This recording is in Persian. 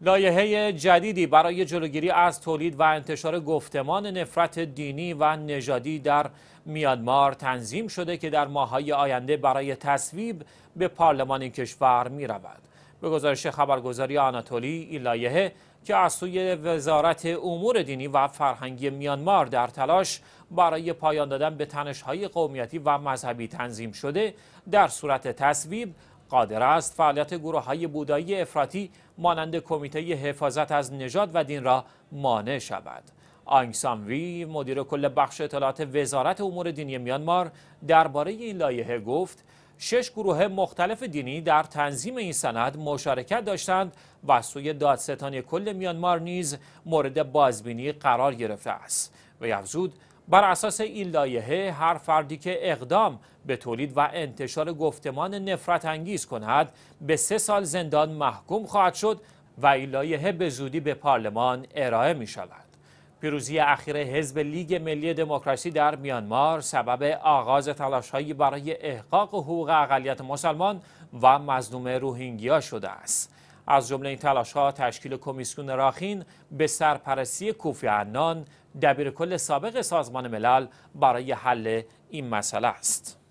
لایحه جدیدی برای جلوگیری از تولید و انتشار گفتمان نفرت دینی و نژادی در میانمار تنظیم شده که در ماهای آینده برای تصویب به پارلمان این کشور می رود. به گزارش خبرگزاری آناتولی این لایحه که از سوی وزارت امور دینی و فرهنگی میانمار در تلاش برای پایان دادن به تنشهای قومیتی و مذهبی تنظیم شده در صورت تصویب قادر است فعالیت گروه های بودایی افراطی مانند کمیته حفاظت از نژاد و دین را مانع شود. وی مدیر کل بخش اطلاعات وزارت امور دینی میانمار درباره این لایحه گفت شش گروه مختلف دینی در تنظیم این سند مشارکت داشتند و سوی دادستانی کل میانمار نیز مورد بازبینی قرار گرفته است و افزود بر اساس این لایحه هر فردی که اقدام به تولید و انتشار گفتمان نفرت انگیز کند به سه سال زندان محکوم خواهد شد و این لایحه به زودی به پارلمان ارائه می شود. پیروزی اخیر حزب لیگ ملی دموکراسی در میانمار سبب آغاز تلاشهایی برای احقاق حقوق اقلیت مسلمان و مظلوم روهینگیا شده است. از جمله این تلاش ها تشکیل کمیسیون راخین به سرپرستی کوفی عنان دبیرکل سابق سازمان ملل برای حل این مسئله است.